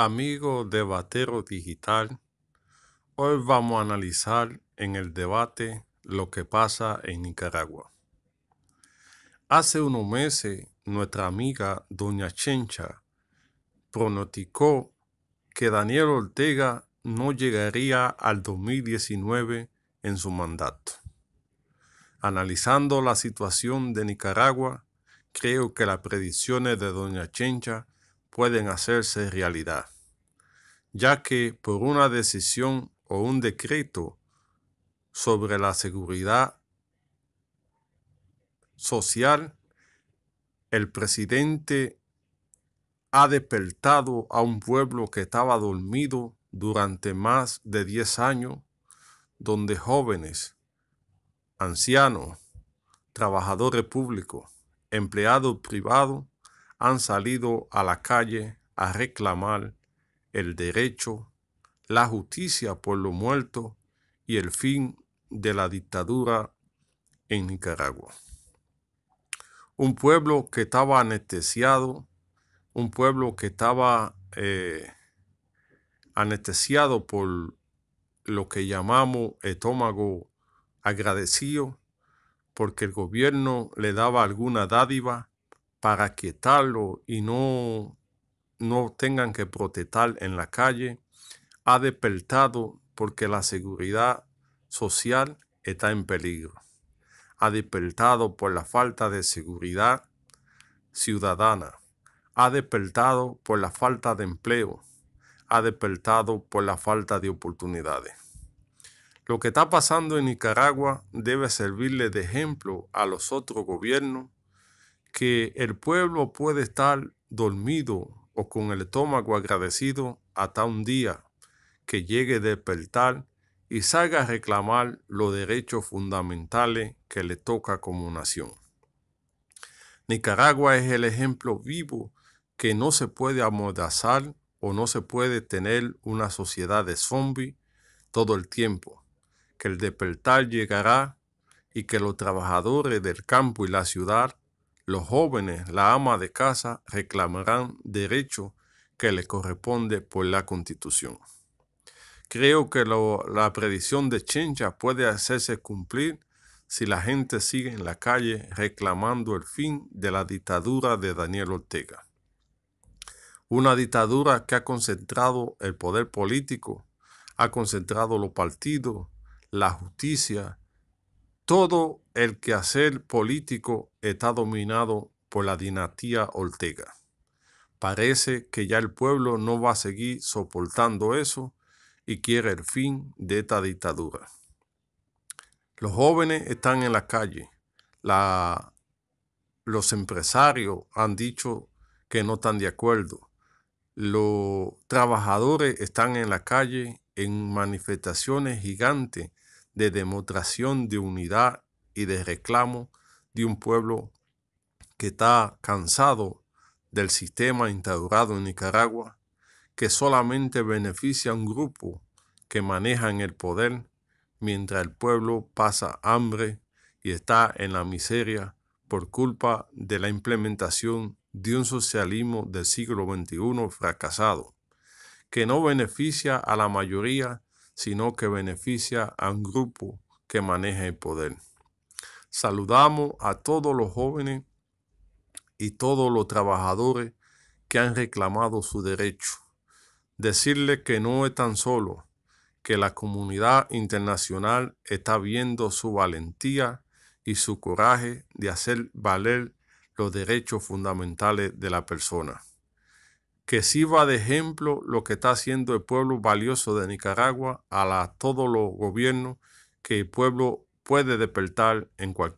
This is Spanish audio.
Amigo debatero digital, hoy vamos a analizar en el debate lo que pasa en Nicaragua. Hace unos meses, nuestra amiga Doña Chencha pronosticó que Daniel Ortega no llegaría al 2019 en su mandato. Analizando la situación de Nicaragua, creo que las predicciones de Doña Chencha pueden hacerse realidad, ya que por una decisión o un decreto sobre la seguridad social, el presidente ha despertado a un pueblo que estaba dormido durante más de 10 años, donde jóvenes, ancianos, trabajadores públicos, empleados privados, han salido a la calle a reclamar el derecho, la justicia por los muertos y el fin de la dictadura en Nicaragua. Un pueblo que estaba anestesiado, un pueblo que estaba eh, anestesiado por lo que llamamos estómago agradecido, porque el gobierno le daba alguna dádiva para quietarlo y no, no tengan que protestar en la calle, ha despertado porque la seguridad social está en peligro. Ha despertado por la falta de seguridad ciudadana. Ha despertado por la falta de empleo. Ha despertado por la falta de oportunidades. Lo que está pasando en Nicaragua debe servirle de ejemplo a los otros gobiernos que el pueblo puede estar dormido o con el estómago agradecido hasta un día que llegue de despertar y salga a reclamar los derechos fundamentales que le toca como nación. Nicaragua es el ejemplo vivo que no se puede amordazar o no se puede tener una sociedad de zombies todo el tiempo, que el despertar llegará y que los trabajadores del campo y la ciudad los jóvenes, la ama de casa, reclamarán derecho que les corresponde por la Constitución. Creo que la predicción de Chincha puede hacerse cumplir si la gente sigue en la calle reclamando el fin de la dictadura de Daniel Ortega. Una dictadura que ha concentrado el poder político, ha concentrado los partidos, la justicia, todo el quehacer político está dominado por la dinastía Ortega. Parece que ya el pueblo no va a seguir soportando eso y quiere el fin de esta dictadura. Los jóvenes están en la calle. los empresarios han dicho que no están de acuerdo. Los trabajadores están en la calle en manifestaciones gigantes de demostración de unidad y de reclamo de un pueblo que está cansado del sistema instaurado en Nicaragua, que solamente beneficia a un grupo que maneja en el poder, mientras el pueblo pasa hambre y está en la miseria por culpa de la implementación de un socialismo del siglo XXI fracasado, que no beneficia a la mayoría, sino que beneficia a un grupo que maneja el poder. Saludamos a todos los jóvenes y todos los trabajadores que han reclamado su derecho. Decirle que no es tan solo, que la comunidad internacional está viendo su valentía y su coraje de hacer valer los derechos fundamentales de la persona que sirva de ejemplo lo que está haciendo el pueblo valioso de Nicaragua a, todos los gobiernos que el pueblo puede despertar en cualquier